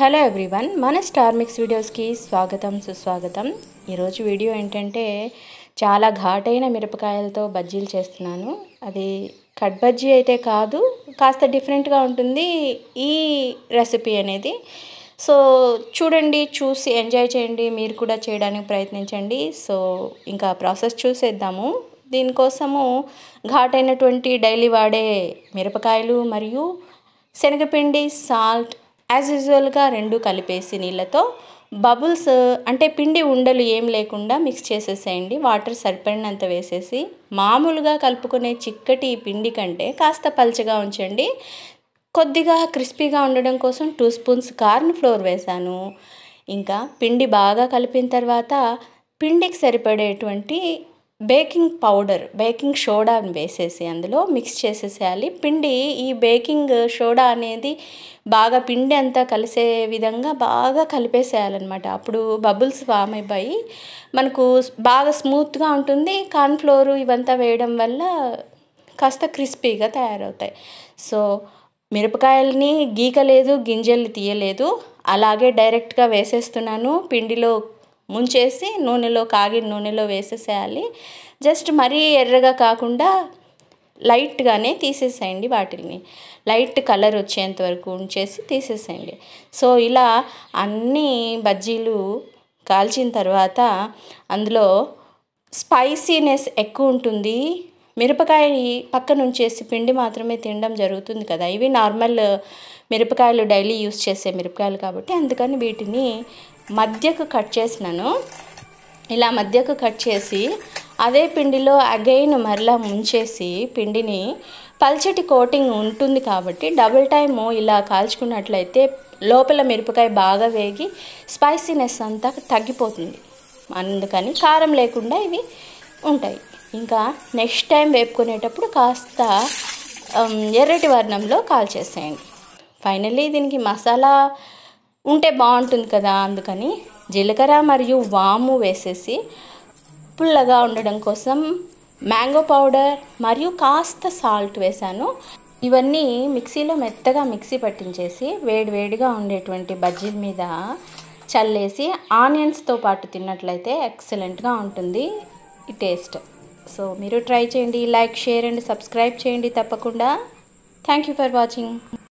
hello everyone మన star mix వీడియోస్కి స్వాగతం సుస్వాగతం ఈరోజు వీడియో ఏంటంటే చాలా ఘాటైన మిరపకాయలతో బజ్జీలు చేస్తున్నాను అది కట్ బజ్జీ అయితే కాదు కాస్త డిఫరెంట్గా ఉంటుంది ఈ రెసిపీ అనేది సో చూడండి చూసి ఎంజాయ్ చేయండి మీరు కూడా చేయడానికి ప్రయత్నించండి సో ఇంకా ప్రాసెస్ చూసేద్దాము దీనికోసము ఘాటైనటువంటి డైలీ వాడే మిరపకాయలు మరియు శనగపిండి సాల్ట్ యాజ్ యూజువల్గా రెండు కలిపేసి నీళ్ళతో బబుల్స్ అంటే పిండి ఉండలు ఏం లేకుండా మిక్స్ చేసేసేయండి వాటర్ సరిపడినంత వేసేసి మామూలుగా కలుపుకునే చిక్కటి పిండి కంటే కాస్త పల్చగా ఉంచండి కొద్దిగా క్రిస్పీగా ఉండడం కోసం టూ స్పూన్స్ కార్న్ ఫ్లోర్ వేశాను ఇంకా పిండి బాగా కలిపిన తర్వాత పిండికి సరిపడేటువంటి బేకింగ్ పౌడర్ బేకింగ్ సోడాని వేసేసి అందులో మిక్స్ చేసేసేయాలి పిండి ఈ బేకింగ్ సోడా అనేది బాగా పిండి అంతా కలిసే విధంగా బాగా కలిపేసేయాలన్నమాట అప్పుడు బబుల్స్ ఫామ్ అయిపోయి మనకు బాగా స్మూత్గా ఉంటుంది కార్న్ఫ్లోరు ఇవంతా వేయడం వల్ల కాస్త క్రిస్పీగా తయారవుతాయి సో మిరపకాయలని గీకలేదు గింజల్ని తీయలేదు అలాగే డైరెక్ట్గా వేసేస్తున్నాను పిండిలో ముంచేసి నూనెలో కాగిన నూనెలో వేసేసేయాలి జస్ట్ మరీ ఎర్రగా కాకుండా లైట్గానే తీసేసేయండి వాటిని లైట్ కలర్ వచ్చేంత వరకు ఉంచేసి తీసేసేయండి సో ఇలా అన్ని బజ్జీలు కాల్చిన తర్వాత అందులో స్పైసీనెస్ ఎక్కువ ఉంటుంది మిరపకాయ పక్క నుంచేసి పిండి మాత్రమే తినడం జరుగుతుంది కదా ఇవి నార్మల్ మిరపకాయలు డైలీ యూస్ చేసే మిరపకాయలు కాబట్టి అందుకని వీటిని మధ్యకు కట్ చేసినాను ఇలా మధ్యకు కట్ చేసి అదే పిండిలో అగైన్ మరలా ముంచేసి పిండిని పల్చటి కోటింగ్ ఉంటుంది కాబట్టి డబుల్ టైము ఇలా కాల్చుకున్నట్లయితే లోపల మిరపకాయ బాగా వేగి స్పైసీనెస్ అంతా తగ్గిపోతుంది అందుకని కారం లేకుండా ఇవి ఉంటాయి ఇంకా నెక్స్ట్ టైం వేపుకునేటప్పుడు కాస్త ఎర్రటి వర్ణంలో కాల్చేసేయండి ఫైనల్లీ దీనికి మసాలా ఉంటే బాగుంటుంది కదా అందుకని జీలకర్ర మరియు వాము వేసేసి పుల్లగా ఉండడం కోసం మ్యాంగో పౌడర్ మరియు కాస్త సాల్ట్ వేశాను ఇవన్నీ మిక్సీలో మెత్తగా మిక్సీ పట్టించేసి వేడివేడిగా ఉండేటువంటి బజ్జీల మీద చల్లేసి ఆనియన్స్తో పాటు తిన్నట్లయితే ఎక్సలెంట్గా ఉంటుంది ఈ టేస్ట్ సో మీరు ట్రై చేయండి లైక్ షేర్ అండ్ సబ్స్క్రైబ్ చేయండి తప్పకుండా థ్యాంక్ యూ ఫర్ వాచింగ్